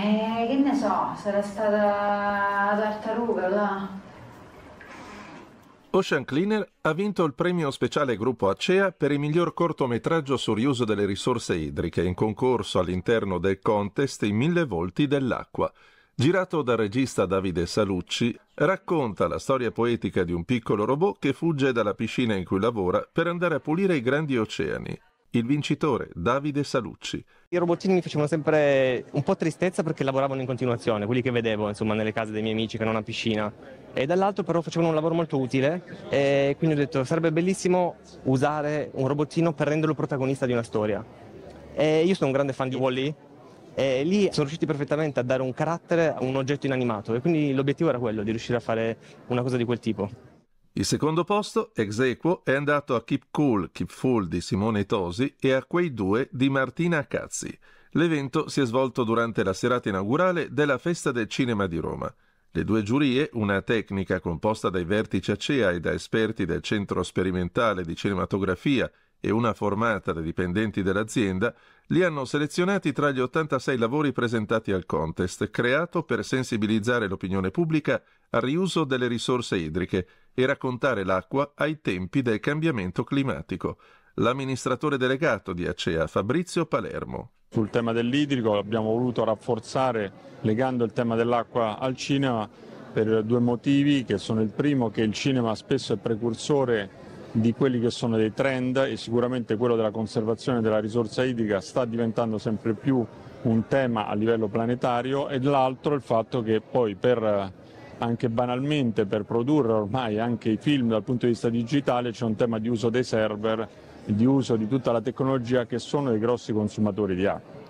Eh, che ne so, sarà stata la tartaruga là. Ocean Cleaner ha vinto il premio speciale Gruppo Acea per il miglior cortometraggio sul riuso delle risorse idriche in concorso all'interno del contest I mille volti dell'acqua. Girato dal regista Davide Salucci, racconta la storia poetica di un piccolo robot che fugge dalla piscina in cui lavora per andare a pulire i grandi oceani. Il vincitore, Davide Salucci. I robottini mi facevano sempre un po' tristezza perché lavoravano in continuazione, quelli che vedevo insomma nelle case dei miei amici che non hanno piscina. E dall'altro però facevano un lavoro molto utile e quindi ho detto sarebbe bellissimo usare un robottino per renderlo protagonista di una storia. E io sono un grande fan di Wall-E e lì sono riusciti perfettamente a dare un carattere a un oggetto inanimato e quindi l'obiettivo era quello di riuscire a fare una cosa di quel tipo. Il secondo posto, ex equo, è andato a Keep Cool, Keep Full di Simone Tosi e a Quei Due di Martina Cazzi. L'evento si è svolto durante la serata inaugurale della Festa del Cinema di Roma. Le due giurie, una tecnica composta dai vertici ACEA e da esperti del Centro Sperimentale di Cinematografia e una formata da dipendenti dell'azienda li hanno selezionati tra gli 86 lavori presentati al contest, creato per sensibilizzare l'opinione pubblica al riuso delle risorse idriche e raccontare l'acqua ai tempi del cambiamento climatico. L'amministratore delegato di Acea, Fabrizio Palermo. Sul tema dell'idrico abbiamo voluto rafforzare legando il tema dell'acqua al cinema per due motivi che sono il primo che il cinema spesso è precursore di quelli che sono dei trend e sicuramente quello della conservazione della risorsa idrica sta diventando sempre più un tema a livello planetario e l'altro il fatto che poi per eh, anche banalmente per produrre ormai anche i film dal punto di vista digitale c'è un tema di uso dei server, di uso di tutta la tecnologia che sono dei grossi consumatori di acqua.